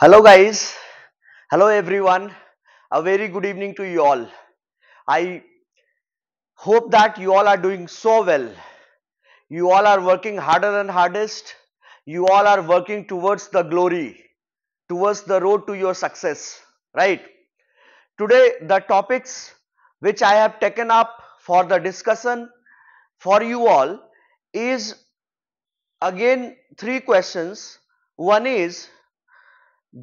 hello guys hello everyone a very good evening to you all i hope that you all are doing so well you all are working harder and hardest you all are working towards the glory towards the road to your success right today the topics which i have taken up for the discussion for you all is again three questions one is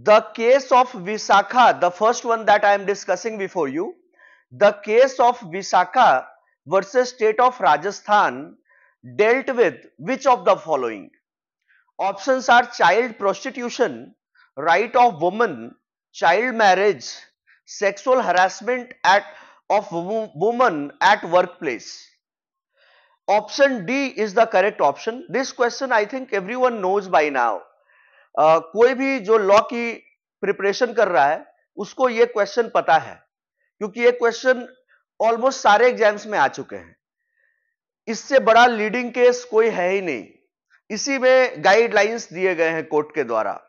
the case of Visakha, the first one that I am discussing before you, the case of Visakha versus state of Rajasthan dealt with which of the following? Options are child prostitution, right of woman, child marriage, sexual harassment at of woman at workplace. Option D is the correct option. This question I think everyone knows by now कोई भी जो law की preparation कर रहा है उसको ये question पता है क्योंकि ये क्वेश्चन ऑलमोस्ट सारे एग्जाम्स में आ चुके हैं इससे बड़ा लीडिंग केस कोई है ही नहीं इसी में गाइडलाइंस दिए गए हैं कोर्ट के द्वारा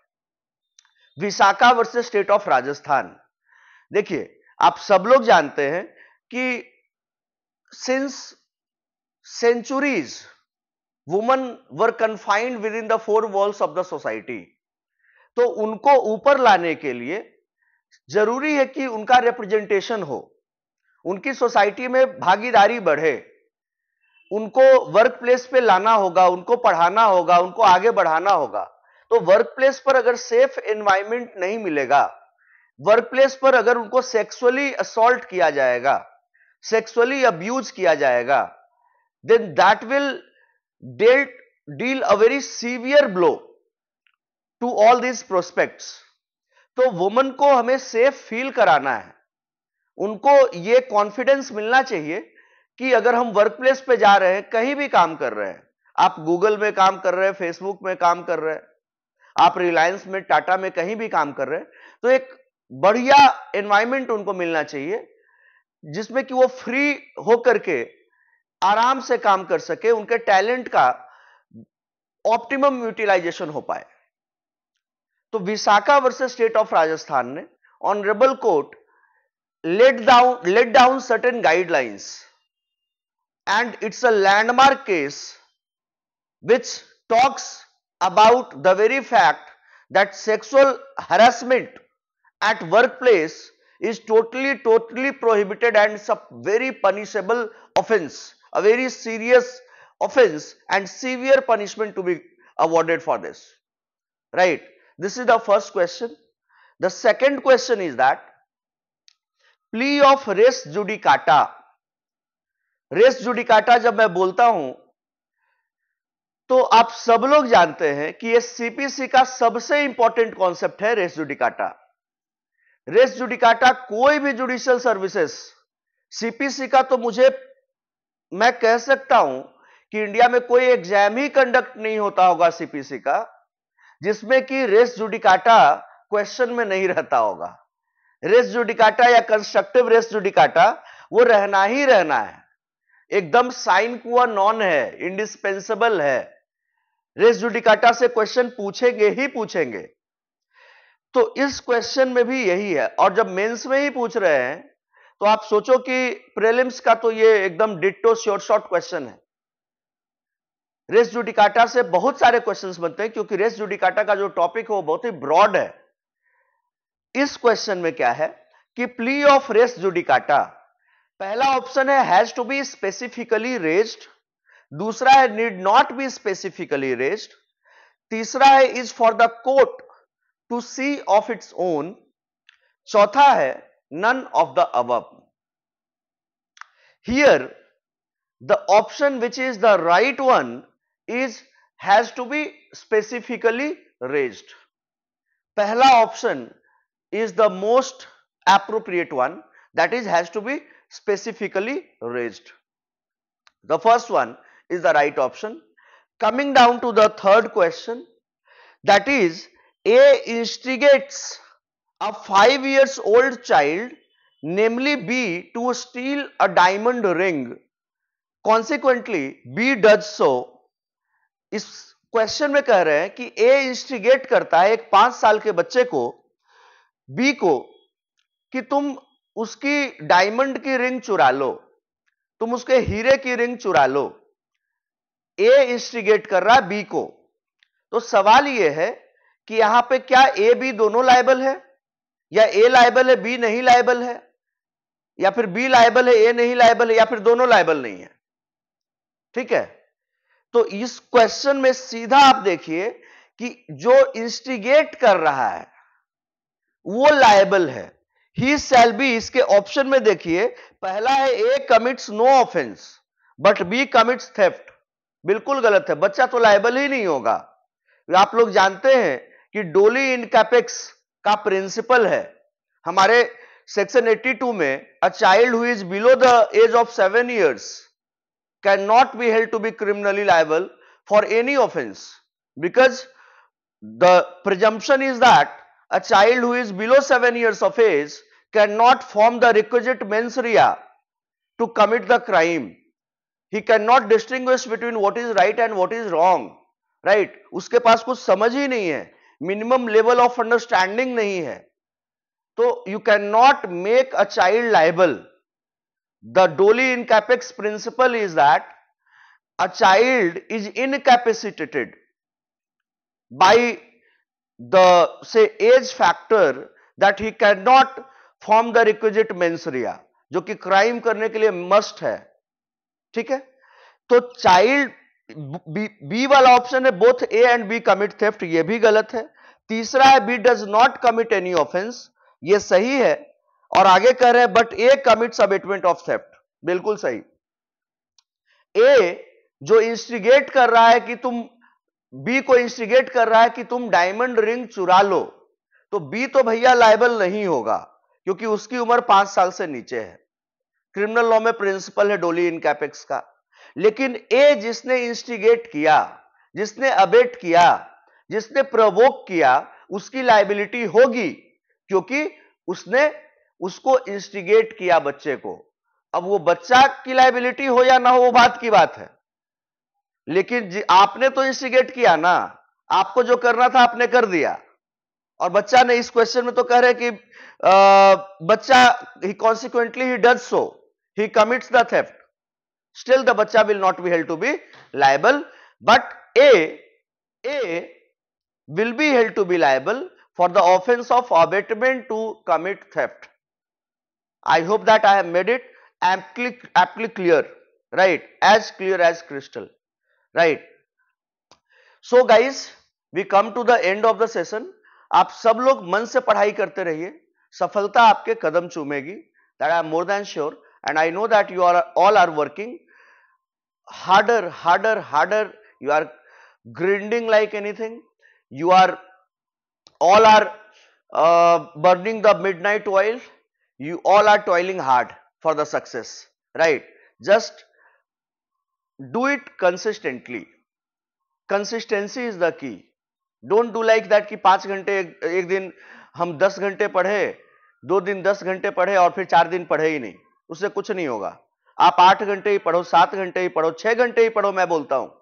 Vishakha versus state of Rajasthan देखिए आप सब लोग जानते हैं कि since centuries women were confined within the four walls of the society तो उनको ऊपर लाने के लिए जरूरी है कि उनका रिप्रेजेंटेशन हो उनकी सोसाइटी में भागीदारी बढ़े उनको वर्क प्लेस पे लाना होगा उनको पढ़ाना होगा उनको आगे बढ़ाना होगा तो वर्क प्लेस पर अगर सेफ एनवायरमेंट नहीं मिलेगा वर्क प्लेस पर अगर उनको सेक्सुअली असोल्ट किया जाएगा सेक्सुअली अब्यूज किया जाएगा then that will dealt deal a very severe blow to all these prospects तो वुमन को हमें सेफ फील कराना है उनको ये कॉन्फिडेंस मिलना चाहिए कि अगर हम वर्क प्लेस पर जा रहे हैं कहीं भी काम कर रहे हैं आप गूगल में काम कर रहे हैं फेसबुक में काम कर रहे हैं आप रिलायंस में टाटा में कहीं भी काम कर रहे हैं तो एक बढ़िया एनवायरमेंट उनको मिलना चाहिए जिसमें कि वो फ्री होकर के आराम से काम कर सके उनके टैलेंट का ऑप्टिमम यूटिलाइजेशन हो पाए तो Vishakha State of Rajasthan, on ने honourable court laid down laid down certain guidelines and it's a landmark case which talks about the very fact that sexual harassment at workplace is totally totally prohibited and it's a very punishable offense a very serious offense and severe punishment to be awarded for this right This is the first question. The second question is that plea of res judicata. Res judicata जब मैं बोलता हूं तो आप सब लोग जानते हैं कि ये सीपीसी का सबसे इंपॉर्टेंट कॉन्सेप्ट है रेस जुडिकाटा रेस जुडिकाटा कोई भी जुडिशियल सर्विसेस सीपीसी का तो मुझे मैं कह सकता हूं कि इंडिया में कोई एग्जाम ही कंडक्ट नहीं होता होगा सीपीसी का जिसमें कि रेस जुडिकाटा क्वेश्चन में नहीं रहता होगा रेस जुडिकाटा या कंस्ट्रक्टिव रेस जुडिकाटा वो रहना ही रहना है एकदम साइन कुआ नॉन है इंडिस्पेंसेबल है रेस जुडिकाटा से क्वेश्चन पूछेंगे ही पूछेंगे तो इस क्वेश्चन में भी यही है और जब मेंस में ही पूछ रहे हैं तो आप सोचो कि प्रेलिम्स का तो ये एकदम डिट्टो श्योर शॉर्ट क्वेश्चन है रेस जुडिकाटा से बहुत सारे क्वेश्चंस बनते हैं क्योंकि रेस जुडिकाटा का जो टॉपिक है वो बहुत ही ब्रॉड है इस क्वेश्चन में क्या है कि प्ली ऑफ रेस जुडिकाटा पहला ऑप्शन है has to be specifically raised दूसरा है need not be specifically raised तीसरा है is for the court to see of its own चौथा है नन ऑफ द अब here the option which is the right one is has to be specifically raised. Pehla option is the most appropriate one that is has to be specifically raised. The first one is the right option. Coming down to the third question that is A instigates a 5 years old child namely B to steal a diamond ring. Consequently, B does so इस question में कह रहे हैं कि ए instigate करता है एक पांच साल के बच्चे को बी को कि तुम उसकी डायमंड की रिंग चुरा लो तुम उसके हीरे की रिंग चुरा लो ए इंस्टिगेट कर रहा है बी को तो सवाल यह है कि यहां पे क्या ए बी दोनों लाइबल है या ए लाइबल है बी नहीं लाइबल है या फिर बी लाइबल है ए नहीं लाइबल है या फिर दोनों लाइबल नहीं है ठीक है तो इस क्वेश्चन में सीधा आप देखिए कि जो इंस्टिगेट कर रहा है वो लायबल है ही सेल बी इसके ऑप्शन में देखिए पहला है A commits no offence but B commits theft बिल्कुल गलत है बच्चा तो लायबल ही नहीं होगा आप लोग जानते हैं कि डोली इन कैपेक्स का प्रिंसिपल है हमारे सेक्शन 82 में a child who is below the age of seven years cannot be held to be criminally liable for any offense because the presumption is that a child who is below 7 years of age cannot form the requisite mens rea to commit the crime. He cannot distinguish between what is right and what is wrong. Right right? उसके पास कुछ समझ ही नहीं है minimum level of understanding नहीं है तो you can not make a child liable The Dolly in capex principle is that a child is incapacitated by the say age factor that he cannot form the requisite mens rea jo ki crime karne ke liye must hai theek hai to child b, b wala option hai both a and b commit theft ye bhi galat hai तीसरा है B does not commit any offence ये सही है और आगे कह रहे हैं but A commits abetment of सेप्ट बिल्कुल सही ए जो इंस्टिगेट कर रहा है कि तुम बी को इंस्टिगेट कर रहा है कि तुम डायमंड रिंग चुरा लो तो बी तो भैया लाइबल नहीं होगा क्योंकि उसकी उम्र पांच साल से नीचे है क्रिमिनल लॉ में प्रिंसिपल है डोली इन कैपेक्स का लेकिन ए जिसने इंस्टिगेट किया जिसने अबेट किया जिसने प्रवोक किया उसकी लाइबिलिटी होगी क्योंकि उसने उसको इंस्टिगेट किया बच्चे को अब वो बच्चा की लाइबिलिटी हो या ना हो वो बात की बात है लेकिन आपने तो इंस्टिगेट किया ना आपको जो करना था आपने कर दिया और बच्चा ने इस क्वेश्चन में तो कह रहे कि आ, बच्चा ही consequently he does so he commits the theft still the बच्चा will not be held to be liable but A A will be held to be liable for the offence of abetment to commit theft I hope that I have made it amply, amply clear, right? As clear as crystal, right? So guys, we come to the end of the session. आप सब लोग मन से पढ़ाई करते रहिए सफलता you. कदम चूमेगी that I am more than sure and I know that you harder, harder, harder. You are grinding like anything. You are all are uh, burning the midnight oil you all are toiling hard for the success, right? Just do it consistently. Consistency is the key. Don't do like that कि पाँच घंटे एक, एक दिन हम दस घंटे पढ़े दो दिन दस घंटे पढ़े और फिर चार दिन पढ़े ही नहीं उससे कुछ नहीं होगा आप आठ घंटे ही पढ़ो सात घंटे ही पढ़ो छः घंटे ही पढ़ो मैं बोलता हूँ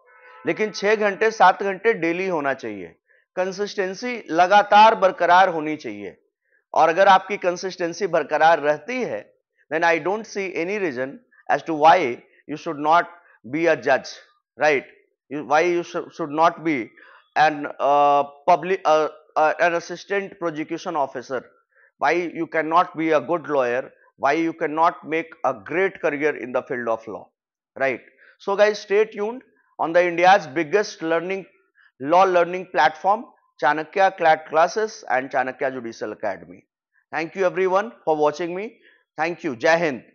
लेकिन छः घंटे सात घंटे डेली होना चाहिए कंसिस्टेंसी लगातार बरकरार होनी चाहिए Or अगर आपकी कंसिस्टेंसी बरकरार रहती है then I don't see any reason as to why you should not be a जज right why you should not be an an assistant prosecution officer why you cannot be a good lawyer why you cannot make a great career in the field of law right so guys stay tuned on the india's biggest learning law learning platform Chanakya CLAT classes and Chanakya Judicial Academy. Thank you everyone for watching me. Thank you. Jai Hind.